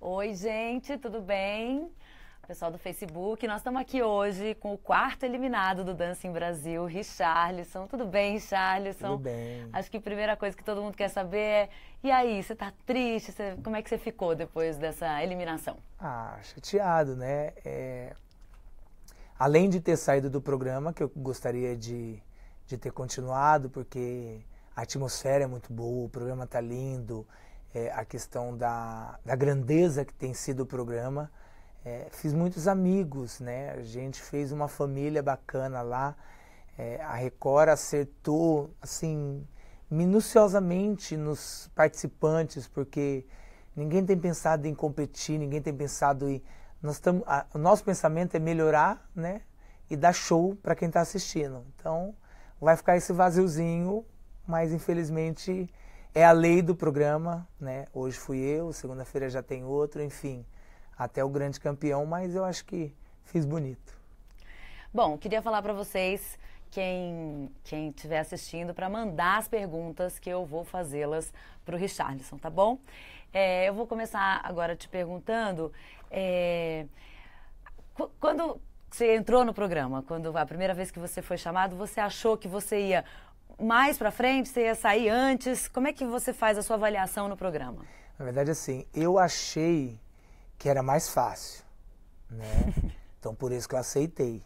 Oi, gente, tudo bem? Pessoal do Facebook, nós estamos aqui hoje com o quarto eliminado do em Brasil, Richarlison. Tudo bem, Richarlison? Tudo bem. Acho que a primeira coisa que todo mundo quer saber é: e aí, você está triste? Você, como é que você ficou depois dessa eliminação? Ah, chateado, né? É... Além de ter saído do programa, que eu gostaria de, de ter continuado, porque a atmosfera é muito boa, o programa tá lindo, é, a questão da, da grandeza que tem sido o programa. É, fiz muitos amigos, né? A gente fez uma família bacana lá. É, a Record acertou, assim, minuciosamente nos participantes, porque ninguém tem pensado em competir, ninguém tem pensado em... Nós tam, a, o nosso pensamento é melhorar, né? E dar show para quem está assistindo. Então, vai ficar esse vaziozinho, mas infelizmente é a lei do programa, né? Hoje fui eu, segunda-feira já tem outro, enfim, até o grande campeão, mas eu acho que fiz bonito. Bom, queria falar para vocês quem quem estiver assistindo para mandar as perguntas que eu vou fazê-las para o Richarlison, tá bom? É, eu vou começar agora te perguntando é, quando você entrou no programa, quando a primeira vez que você foi chamado, você achou que você ia mais para frente, você ia sair antes. Como é que você faz a sua avaliação no programa? Na verdade, assim, eu achei que era mais fácil, né? então, por isso que eu aceitei,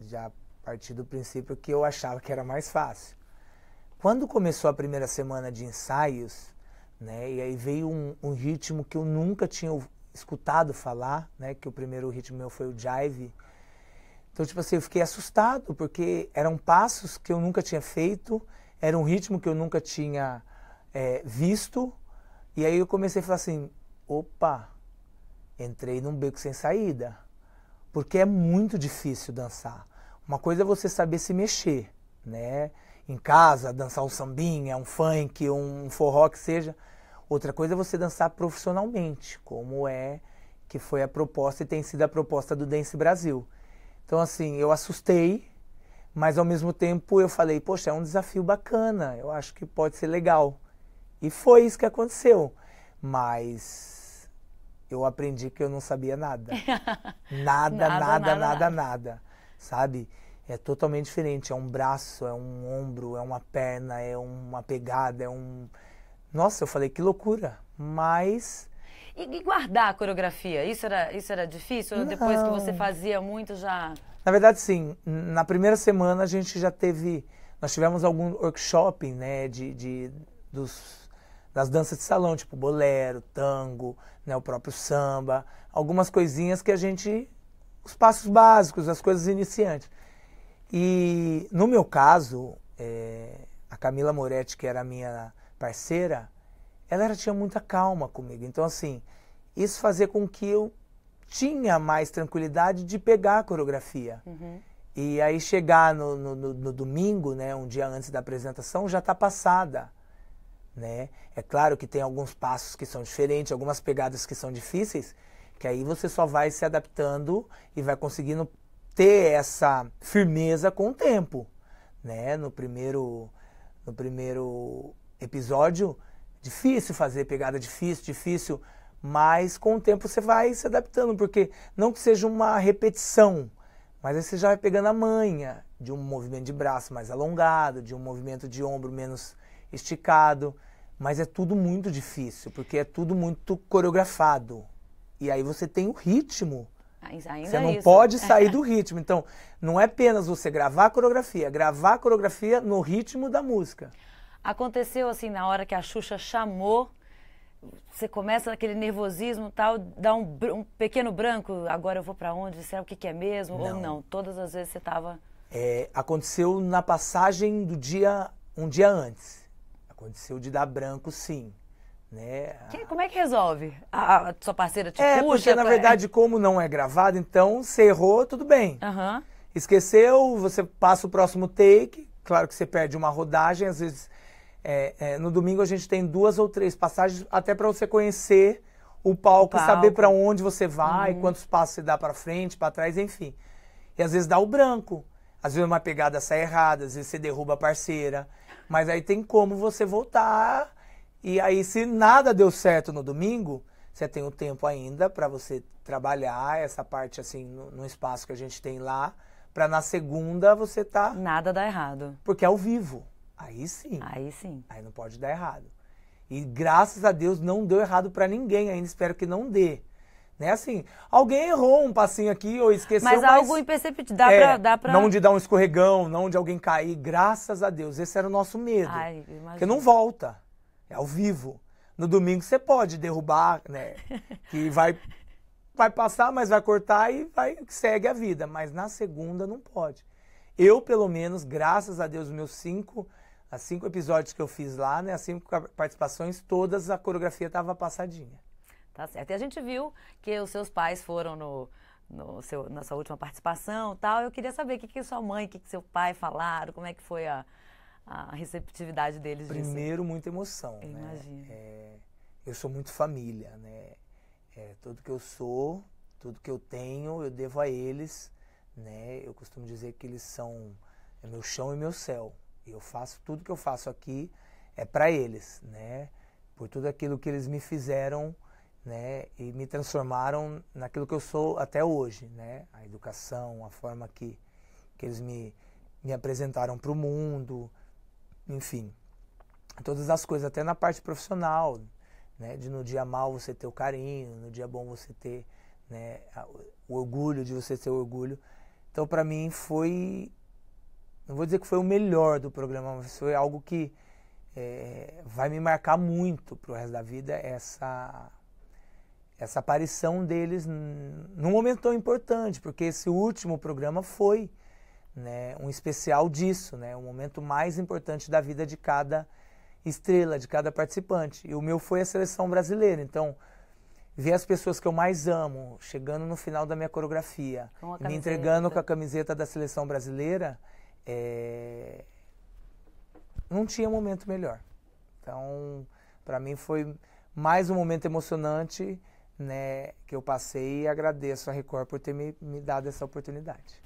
já a partir do princípio que eu achava que era mais fácil. Quando começou a primeira semana de ensaios, né? E aí veio um, um ritmo que eu nunca tinha escutado falar, né? Que o primeiro ritmo meu foi o jive, então, tipo assim, eu fiquei assustado, porque eram passos que eu nunca tinha feito, era um ritmo que eu nunca tinha é, visto. E aí eu comecei a falar assim: opa, entrei num beco sem saída. Porque é muito difícil dançar. Uma coisa é você saber se mexer, né? Em casa, dançar um sambinha, um funk, um forró que seja. Outra coisa é você dançar profissionalmente, como é que foi a proposta e tem sido a proposta do Dance Brasil. Então, assim, eu assustei, mas ao mesmo tempo eu falei, poxa, é um desafio bacana, eu acho que pode ser legal. E foi isso que aconteceu. Mas eu aprendi que eu não sabia nada. nada, nada, nada, nada, nada. Sabe? É totalmente diferente. É um braço, é um ombro, é uma perna, é uma pegada, é um. Nossa, eu falei que loucura. Mas e, e guardar a coreografia, isso era, isso era difícil? Ou depois que você fazia muito já... Na verdade, sim. Na primeira semana a gente já teve... Nós tivemos algum workshop, né, de, de dos, das danças de salão, tipo bolero, tango, né, o próprio samba. Algumas coisinhas que a gente... Os passos básicos, as coisas iniciantes. E no meu caso, é, a Camila Moretti, que era a minha parceira, ela era, tinha muita calma comigo. Então, assim, isso fazia com que eu tinha mais tranquilidade de pegar a coreografia. Uhum. E aí chegar no, no, no, no, domingo, né, um dia antes da apresentação, já está passada. Né? É claro que tem alguns passos que são diferentes, algumas pegadas que são difíceis, que aí você só vai se adaptando e vai conseguindo ter essa firmeza com o tempo. Né? No primeiro, no primeiro episódio, Difícil fazer pegada difícil, difícil, mas com o tempo você vai se adaptando, porque não que seja uma repetição, mas aí você já vai pegando a manha de um movimento de braço mais alongado, de um movimento de ombro menos esticado, mas é tudo muito difícil, porque é tudo muito coreografado. E aí você tem o ritmo. Ah, é você não isso. pode sair do ritmo. Então, não é apenas você gravar a coreografia, gravar a coreografia no ritmo da música. Aconteceu assim na hora que a Xuxa chamou, você começa aquele nervosismo tal, dá um, um pequeno branco, agora eu vou para onde, será o que, que é mesmo não. ou não? Todas as vezes você estava... É, aconteceu na passagem do dia, um dia antes. Aconteceu de dar branco, sim. Né? Que, como é que resolve? A, a sua parceira te é, puxa? Porque, na verdade, é... como não é gravado, então você errou, tudo bem. Uhum. Esqueceu, você passa o próximo take. Claro que você perde uma rodagem, às vezes é, é, no domingo a gente tem duas ou três passagens até para você conhecer o palco, o palco. saber para onde você vai, uhum. quantos passos você dá para frente, para trás, enfim. E às vezes dá o branco. Às vezes uma pegada sai errada, às vezes você derruba a parceira. Mas aí tem como você voltar. E aí, se nada deu certo no domingo, você tem o tempo ainda para você trabalhar essa parte assim no, no, espaço que a gente tem lá, para na segunda você tá nada dá errado. Porque é ao vivo. Aí sim. Aí sim. Aí não pode dar errado. E graças a Deus não deu errado para ninguém ainda, espero que não dê. Né? Assim, alguém errou um passinho aqui ou esqueceu. Mas, mas algo imperceptível, dá, é, pra, dá pra... Não de dar um escorregão, não de alguém cair, graças a Deus. Esse era o nosso medo. Ai, porque não volta, é ao vivo. No domingo você pode derrubar, né? Que vai, vai passar, mas vai cortar e vai, segue a vida. Mas na segunda não pode. Eu, pelo menos, graças a Deus, meus cinco as cinco episódios que eu fiz lá, né, as cinco participações, todas a coreografia estava passadinha. Tá certo. E a gente viu que os seus pais foram no, no seu, na sua última participação tal. Eu queria saber o que, que sua mãe, o que, que seu pai falaram, como é que foi a, a receptividade deles Primeiro, disso. muita emoção. Eu né? imagino. É, eu sou muito família, né? É, tudo que eu sou, tudo que eu tenho, eu devo a eles, né? Eu costumo dizer que eles são é meu chão e meu céu, eu faço tudo que eu faço aqui é para eles, né? Por tudo aquilo que eles me fizeram, né? E me transformaram naquilo que eu sou até hoje, né? A educação, a forma que que eles me me apresentaram para o mundo, enfim, todas as coisas, até na parte profissional, né? De no dia mal você ter o carinho, no dia bom você ter, né? O orgulho de você ter o orgulho. Então para mim foi não vou dizer que foi o melhor do programa, mas foi algo que é, vai me marcar muito para o resto da vida essa essa aparição deles num momento tão importante, porque esse último programa foi né, um especial disso, né, o um momento mais importante da vida de cada estrela, de cada participante. E o meu foi a seleção brasileira, então ver as pessoas que eu mais amo chegando no final da minha coreografia, me entregando com a camiseta da seleção brasileira, é, não tinha momento melhor. Então, para mim foi mais um momento emocionante né, que eu passei e agradeço a Record por ter me, me dado essa oportunidade.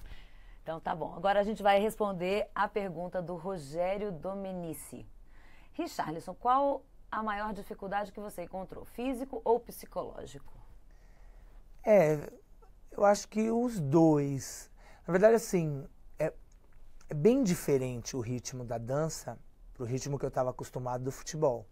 Então tá bom. Agora a gente vai responder a pergunta do Rogério Domenici. Richarlison, qual a maior dificuldade que você encontrou, físico ou psicológico? É, eu acho que os dois. Na verdade, assim, é bem diferente o ritmo da dança para o ritmo que eu estava acostumado do futebol.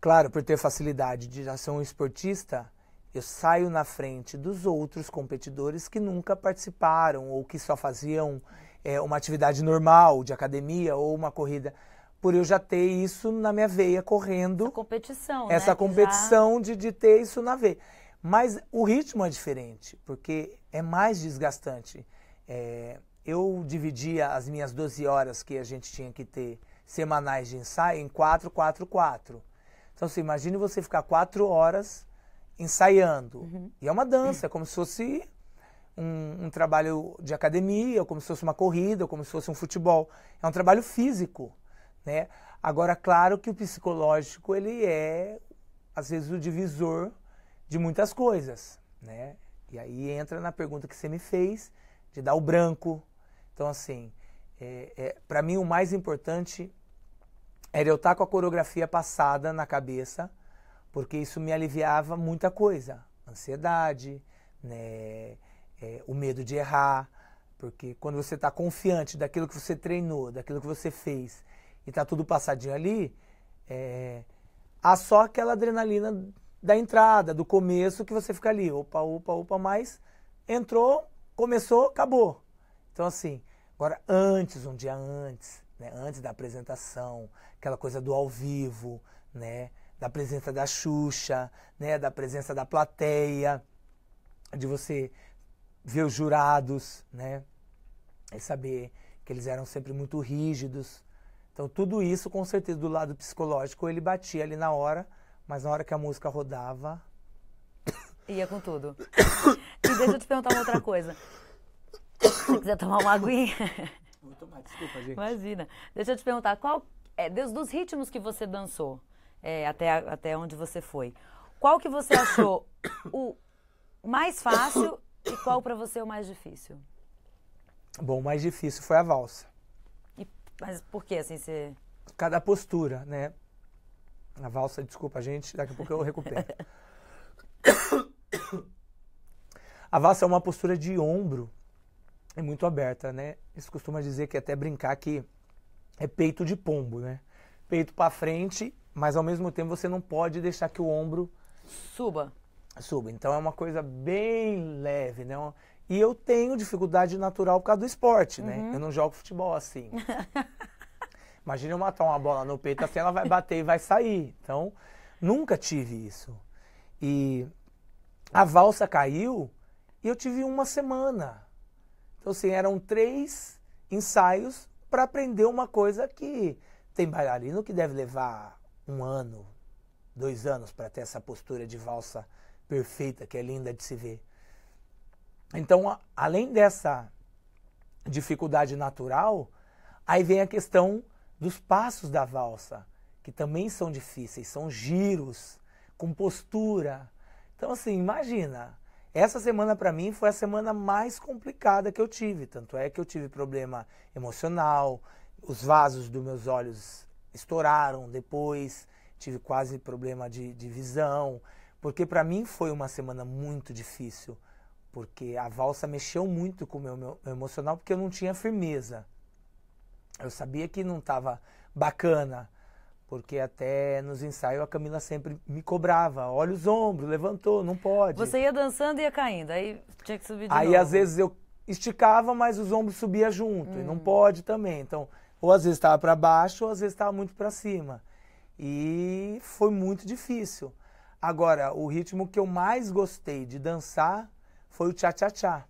Claro, por ter facilidade de já ser um esportista, eu saio na frente dos outros competidores que nunca participaram ou que só faziam é, uma atividade normal de academia ou uma corrida. Por eu já ter isso na minha veia correndo. Essa competição. Né, Essa né? competição já... de, de ter isso na veia. Mas o ritmo é diferente, porque é mais desgastante. É, eu dividia as minhas 12 horas que a gente tinha que ter semanais de ensaio em 4, 4, 4. Então, você imagine você ficar 4 horas ensaiando. Uhum. E é uma dança, é como se fosse um, um, trabalho de academia, como se fosse uma corrida, como se fosse um futebol. É um trabalho físico, né? Agora, claro que o psicológico, ele é, às vezes, o divisor de muitas coisas, né? E aí entra na pergunta que você me fez, de dar o branco, então, assim, é, é, para mim o mais importante era eu estar tá com a coreografia passada na cabeça, porque isso me aliviava muita coisa. Ansiedade, né, é, o medo de errar, porque quando você está confiante daquilo que você treinou, daquilo que você fez, e está tudo passadinho ali, é, há só aquela adrenalina da entrada, do começo, que você fica ali, opa, opa, opa, mas entrou, começou, acabou. Então, assim, agora antes, um dia antes, né, antes da apresentação, aquela coisa do ao vivo, né, da presença da Xuxa, né, da presença da plateia, de você ver os jurados, né, e saber que eles eram sempre muito rígidos. Então, tudo isso, com certeza, do lado psicológico, ele batia ali na hora, mas na hora que a música rodava. Ia com tudo. E deixa eu te perguntar uma outra coisa. Se quiser tomar uma aguinha. Vou tomar, desculpa, gente. Imagina. Deixa eu te perguntar, qual é, dos ritmos que você dançou é, até, até onde você foi, qual que você achou o mais fácil e qual para você é o mais difícil? Bom, o mais difícil foi a valsa. E, mas por que assim você. Cada postura, né? A valsa, desculpa, gente, daqui a pouco eu recupero. a valsa é uma postura de ombro é muito aberta, né? Eles costumam dizer que é até brincar que é peito de pombo, né? Peito para frente, mas ao mesmo tempo você não pode deixar que o ombro suba. Suba. Então é uma coisa bem leve, né? E eu tenho dificuldade natural por causa do esporte, né? uhum. né? Eu não jogo futebol assim. Imagina eu matar uma bola no peito assim, ela vai bater e vai sair. Então, nunca tive isso. E a valsa caiu e eu tive uma semana então, assim, eram três ensaios para aprender uma coisa que tem bailarino que deve levar um ano, dois anos para ter essa postura de valsa perfeita, que é linda de se ver. Então, além dessa dificuldade natural, aí vem a questão dos passos da valsa, que também são difíceis, são giros, com postura. Então, assim, imagina essa semana para mim foi a semana mais complicada que eu tive, tanto é que eu tive problema emocional, os vasos dos meus olhos estouraram depois, tive quase problema de, de visão, porque para mim foi uma semana muito difícil, porque a valsa mexeu muito com o meu, meu emocional, porque eu não tinha firmeza. Eu sabia que não estava bacana porque até nos ensaios a Camila sempre me cobrava. Olha os ombros, levantou, não pode. Você ia dançando e ia caindo, aí tinha que subir de Aí novo. às vezes eu esticava, mas os ombros subia junto, hum. e não hum. pode também. Então, ou às vezes estava para baixo, ou às vezes estava muito para cima. E foi muito difícil. Agora, o ritmo que eu mais gostei de dançar foi o tchá-tchá-tchá.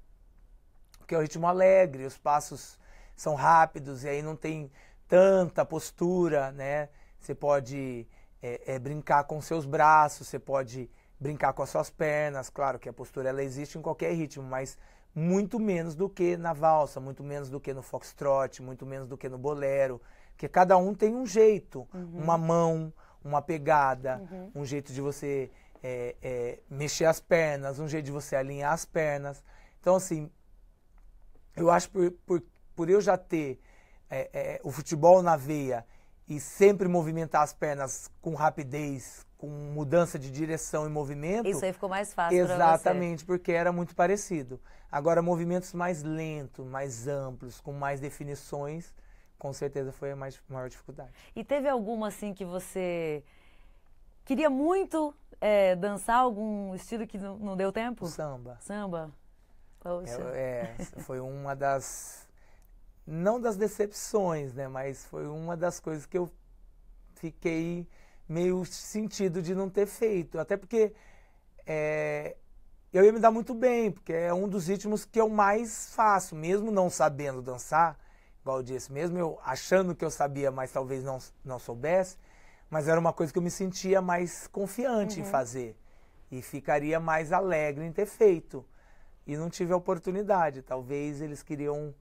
que é o ritmo alegre, os passos são rápidos e aí não tem tanta postura, né? você pode é, é, brincar com seus braços, você pode brincar com as suas pernas. Claro que a postura ela existe em qualquer ritmo, mas muito menos do que na valsa, muito menos do que no foxtrot, muito menos do que no bolero, porque cada um tem um jeito, uhum. uma mão, uma pegada, uhum. um jeito de você é, é, mexer as pernas, um jeito de você alinhar as pernas. Então, assim, eu acho por, por, por eu já ter é, é o futebol na veia e sempre movimentar as pernas com rapidez, com mudança de direção e movimento. Isso aí ficou mais fácil. Exatamente, porque era muito parecido. Agora, movimentos mais lentos, mais amplos, com mais definições, com certeza foi a mais, maior dificuldade. E teve alguma assim que você queria muito é, dançar, algum estilo que não, deu tempo? O samba. Samba. Poxa. É, é, foi uma das não das decepções, né? Mas foi uma das coisas que eu fiquei meio sentido de não ter feito. Até porque é, eu ia me dar muito bem, porque é um dos ritmos que eu mais faço, mesmo não sabendo dançar, igual eu disse, mesmo eu achando que eu sabia, mas talvez não, não soubesse, mas era uma coisa que eu me sentia mais confiante uhum. em fazer e ficaria mais alegre em ter feito. E não tive a oportunidade, talvez eles queriam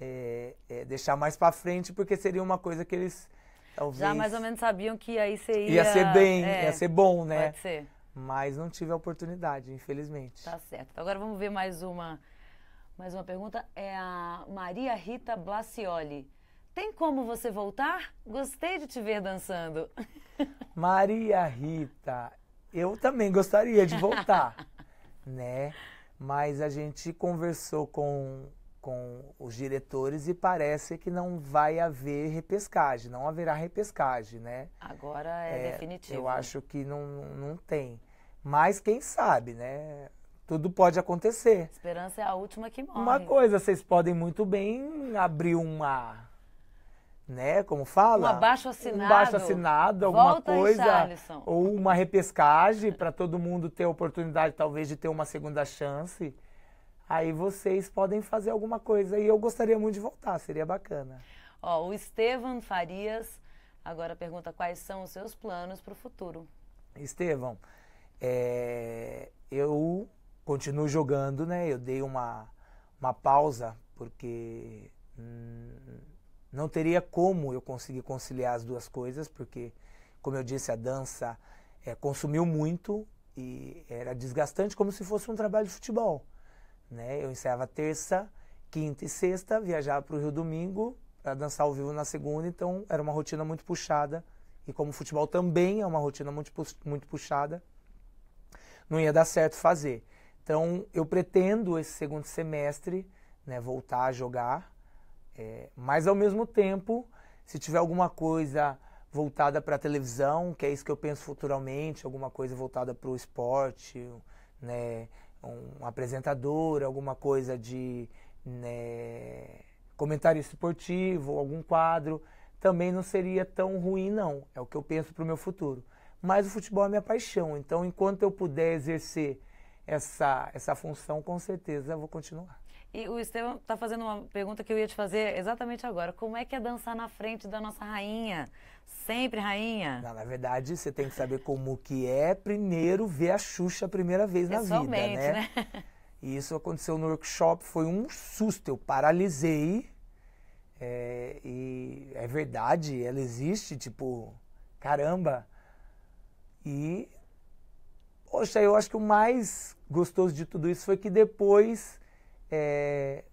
é, é, deixar mais para frente, porque seria uma coisa que eles talvez, já mais ou menos sabiam que aí seria. ia, ia ser bem, é, ia ser bom, né? Pode ser. Mas não tive a oportunidade, infelizmente. Tá certo. Então, agora vamos ver mais uma mais uma pergunta é a Maria Rita Blasioli Tem como você voltar? Gostei de te ver dançando. Maria Rita, eu também gostaria de voltar, né? Mas a gente conversou com com os diretores e parece que não vai haver repescagem, não haverá repescagem, né? Agora é, é definitivo. Eu acho que não, não tem. Mas quem sabe, né? Tudo pode acontecer. Esperança é a última que morre. Uma coisa, vocês podem muito bem abrir uma né, como fala? Um abaixo assinado. Um baixa assinado, alguma Volta coisa. Ou uma repescagem para todo mundo ter a oportunidade, talvez, de ter uma segunda chance. Aí vocês podem fazer alguma coisa e eu gostaria muito de voltar, seria bacana. Ó, o Estevam Farias agora pergunta quais são os seus planos para o futuro. Estevam, é, eu continuo jogando, né? Eu dei uma, uma pausa porque hum, não teria como eu conseguir conciliar as duas coisas, porque, como eu disse, a dança é, consumiu muito e era desgastante como se fosse um trabalho de futebol. Né? Eu ensaiava terça, quinta e sexta, viajava para o Rio domingo para dançar ao vivo na segunda, então era uma rotina muito puxada. E como o futebol também é uma rotina muito, muito puxada, não ia dar certo fazer. Então eu pretendo esse segundo semestre né, voltar a jogar, é, mas ao mesmo tempo, se tiver alguma coisa voltada para a televisão, que é isso que eu penso futuramente, alguma coisa voltada para o esporte, né, um apresentador, alguma coisa de né, comentário esportivo, algum quadro, também não seria tão ruim, não. É o que eu penso para o meu futuro. Mas o futebol é minha paixão, então enquanto eu puder exercer essa, essa função, com certeza vou continuar. E o Estevam está fazendo uma pergunta que eu ia te fazer exatamente agora. Como é que é dançar na frente da nossa rainha? Sempre rainha? Não, na verdade, você tem que saber como que é primeiro ver a Xuxa a primeira vez na vida, né? né? E isso aconteceu no workshop, foi um susto, eu paralisei. É, e é verdade, ela existe, tipo, caramba. E, poxa, eu acho que o mais gostoso de tudo isso foi que depois é,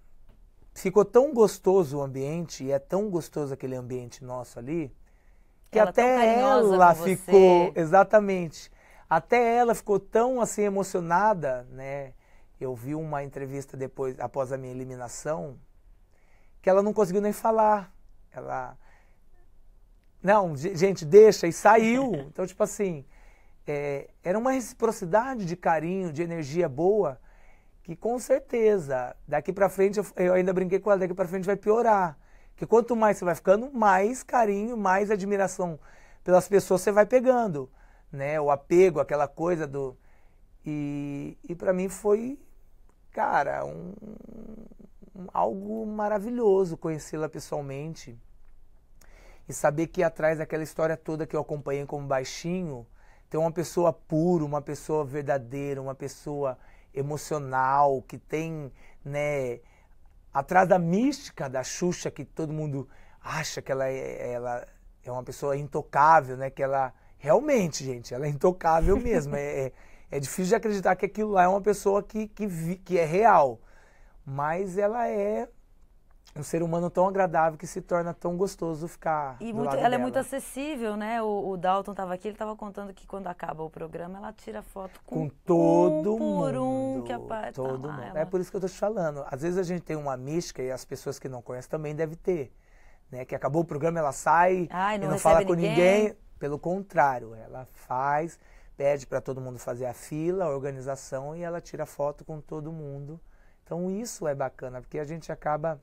ficou tão gostoso o ambiente, e é tão gostoso aquele ambiente nosso ali, que ela é até ela ficou. Você. Exatamente. Até ela ficou tão assim emocionada, né? Eu vi uma entrevista depois, após a minha eliminação, que ela não conseguiu nem falar. Ela. Não, gente, deixa, e saiu. Então, tipo assim, é, era uma reciprocidade de carinho, de energia boa que com certeza, daqui para frente, eu ainda brinquei com ela, daqui para frente vai piorar. Que quanto mais você vai ficando, mais carinho, mais admiração pelas pessoas você vai pegando, né? O apego, aquela coisa do e, e para mim foi, cara, um, um algo maravilhoso conhecê-la pessoalmente e saber que atrás daquela história toda que eu acompanhei como baixinho tem uma pessoa pura, uma pessoa verdadeira, uma pessoa emocional, que tem, né, atrás da mística da Xuxa, que todo mundo acha que ela é, ela é uma pessoa intocável, né, que ela realmente, gente, ela é intocável mesmo. é, é, é difícil de acreditar que aquilo lá é uma pessoa que, que, vi, que é real. Mas ela é um ser humano tão agradável que se torna tão gostoso ficar. E muito, ela é dela. é muito acessível, né? O, o Dalton estava aqui, ele estava contando que quando acaba o programa, ela tira foto com, com todo um por mundo, um que aparece. Tá, todo tá lá, mundo. Ela... É por isso que eu estou te falando. Às vezes a gente tem uma mística e as pessoas que não conhecem também devem ter. Né? Que acabou o programa, ela sai Ai, não e não fala com ninguém. ninguém. Pelo contrário, ela faz, pede para todo mundo fazer a fila, a organização, e ela tira foto com todo mundo. Então isso é bacana, porque a gente acaba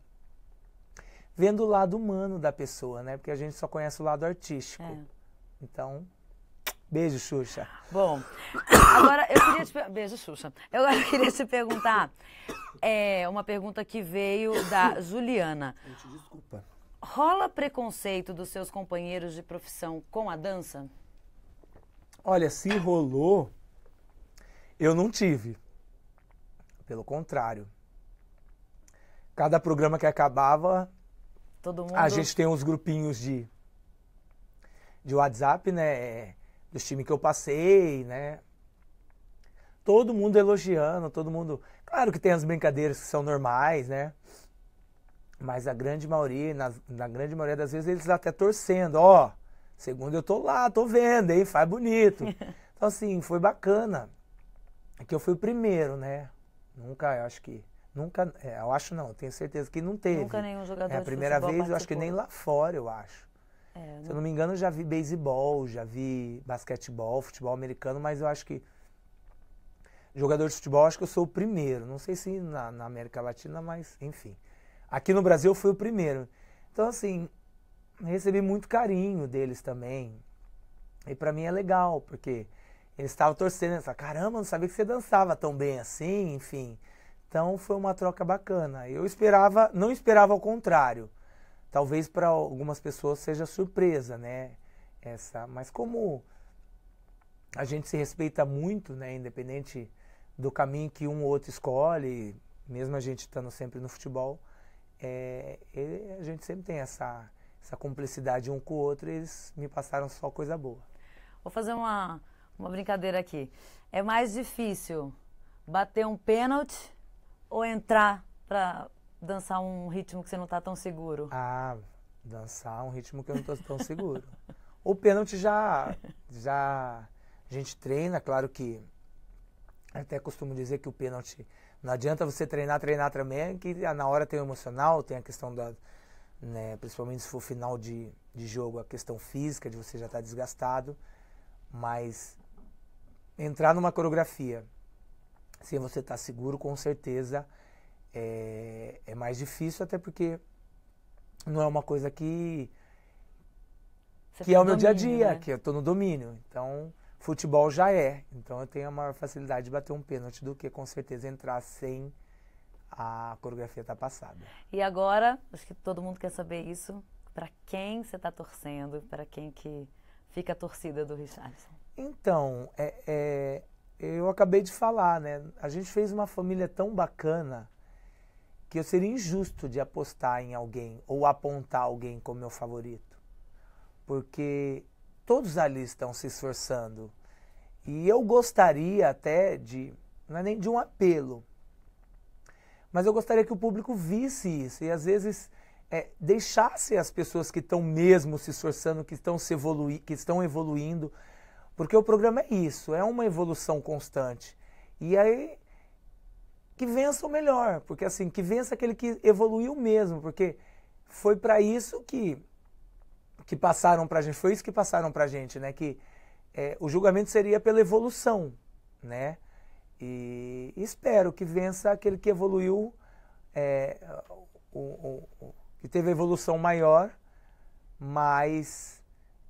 vendo o lado humano da pessoa, né? Porque a gente só conhece o lado artístico. É. Então, beijo, Xuxa. Bom, agora eu queria te beijo, Xuxa. Eu agora queria te perguntar é, uma pergunta que veio da Juliana. Gente, desculpa. Rola preconceito dos seus companheiros de profissão com a dança? Olha, se rolou, eu não tive. Pelo contrário. Cada programa que acabava, Todo mundo... A gente tem uns grupinhos de, de WhatsApp, né? Dos times que eu passei, né? Todo mundo elogiando, todo mundo. Claro que tem as brincadeiras que são normais, né? Mas a grande maioria, na, na grande maioria das vezes, eles até torcendo, ó. Oh, segundo eu tô lá, tô vendo, hein? Faz bonito. Então, assim, foi bacana. É que eu fui o primeiro, né? Nunca, eu acho que Nunca, é, eu acho não, tenho certeza que não teve. Nunca nenhum jogador. É a primeira vez, participou. eu acho que nem lá fora, eu acho. É, Se eu não me engano, eu já vi beisebol, já vi basquetebol, futebol americano, mas eu acho que jogador de futebol, acho que eu sou o primeiro. Não sei se na, na América Latina, mas enfim. Aqui no Brasil eu fui o primeiro. Então, assim, recebi muito carinho deles também. E para mim é legal, porque eles estavam torcendo, eles né? falavam, caramba, não sabia que você dançava tão bem assim, enfim. Então foi uma troca bacana. Eu esperava, não esperava ao contrário. Talvez para algumas pessoas seja surpresa, né? Essa, mas como a gente se respeita muito, né, independente do caminho que um ou outro escolhe, mesmo a gente estando sempre no futebol, é, a gente sempre tem essa, essa cumplicidade um com o outro e eles me passaram só coisa boa. Vou fazer uma, uma brincadeira aqui. É mais difícil bater um pênalti ou entrar para dançar um ritmo que você não tá tão seguro? Ah, dançar um ritmo que eu não tô tão seguro. o pênalti já já a gente treina, claro que até costumo dizer que o pênalti não adianta você treinar, treinar também, que na hora tem o emocional, tem a questão da né, principalmente se for final de, de jogo, a questão física de você já estar tá desgastado, mas entrar numa coreografia sem você estar tá seguro, com certeza é, é mais difícil, até porque não é uma coisa que você que é o tá meu domínio, dia a dia, né? que eu estou no domínio. Então, futebol já é. Então, eu tenho a maior facilidade de bater um pênalti do que, com certeza, entrar sem a coreografia estar tá passada. E agora, acho que todo mundo quer saber isso. Para quem você está torcendo? Para quem que fica a torcida do Richardson? Então, é, é, eu acabei de falar, né? A gente fez uma família tão bacana que eu seria injusto de apostar em alguém ou apontar alguém como meu favorito. Porque todos ali estão se esforçando. E eu gostaria até de, não é nem de um apelo, mas eu gostaria que o público visse isso e às vezes é, deixasse as pessoas que estão mesmo se esforçando, que estão se evoluir, que estão evoluindo, porque o programa é isso, é uma evolução constante. E aí que vença o melhor, porque assim, que vença aquele que evoluiu mesmo, porque foi para isso que que passaram a gente, foi isso que passaram para a gente, né, que é, o julgamento seria pela evolução, né? E espero que vença aquele que evoluiu, é, o, o, o, que teve a evolução maior, mas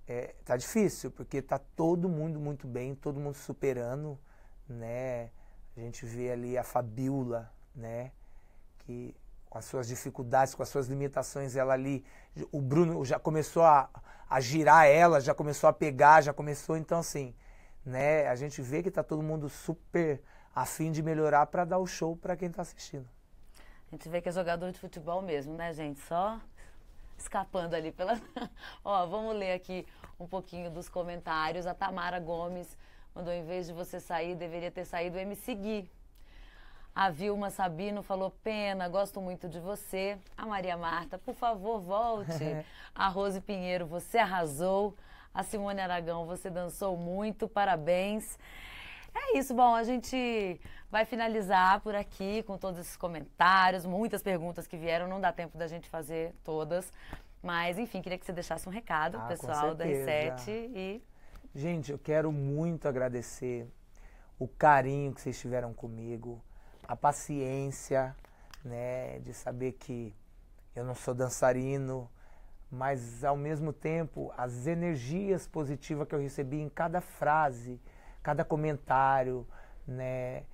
é, tá difícil, porque tá todo mundo muito bem, todo mundo superando, né? A gente vê ali a Fabiola, né? Que com as suas dificuldades, com as suas limitações, ela ali, o Bruno já começou a, a girar ela, já começou a pegar, já começou, então assim, né? A gente vê que tá todo mundo super afim de melhorar para dar o show para quem tá assistindo. A gente vê que é jogador de futebol mesmo, né, gente? Só escapando ali pela. Ó, vamos ler aqui um pouquinho dos comentários. A Tamara Gomes mandou: em vez de você sair, deveria ter saído e me seguir. A Vilma Sabino falou: Pena, gosto muito de você. A Maria Marta, por favor, volte. a Rose Pinheiro, você arrasou. A Simone Aragão, você dançou muito, parabéns. É isso, bom, a gente vai finalizar por aqui com todos esses comentários, muitas perguntas que vieram, não dá tempo da gente fazer todas. Mas, enfim, queria que você deixasse um recado ah, pessoal da R7 e. Gente, eu quero muito agradecer o carinho que vocês tiveram comigo, a paciência, né, de saber que eu não sou dançarino, mas ao mesmo tempo as energias positivas que eu recebi em cada frase cada comentário, né?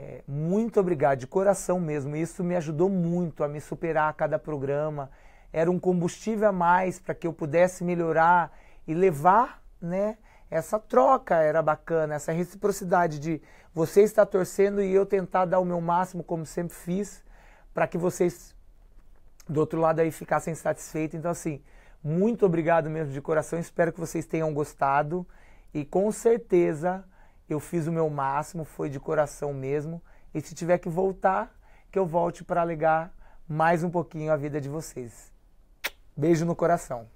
É, muito obrigado, de coração mesmo. Isso me ajudou muito a me superar a cada programa. Era um combustível a mais para que eu pudesse melhorar e levar, né? Essa troca era bacana, essa reciprocidade de você estar torcendo e eu tentar dar o meu máximo, como sempre fiz, para que vocês do outro lado aí ficassem satisfeitos. Então, assim, muito obrigado mesmo de coração. Espero que vocês tenham gostado. E com certeza eu fiz o meu máximo, foi de coração mesmo. E se tiver que voltar, que eu volte para alegar mais um pouquinho a vida de vocês. Beijo no coração.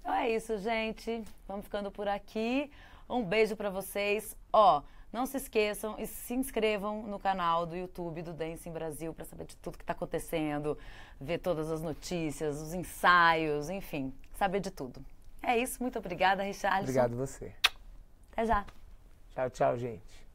Então é isso, gente. Vamos ficando por aqui. Um beijo para vocês. Ó, não se esqueçam e se inscrevam no canal do YouTube do Dance em Brasil para saber de tudo que está acontecendo, ver todas as notícias, os ensaios, enfim, saber de tudo. É isso. Muito obrigada, Richard. Obrigado você. Até já. Tchau, tchau, gente.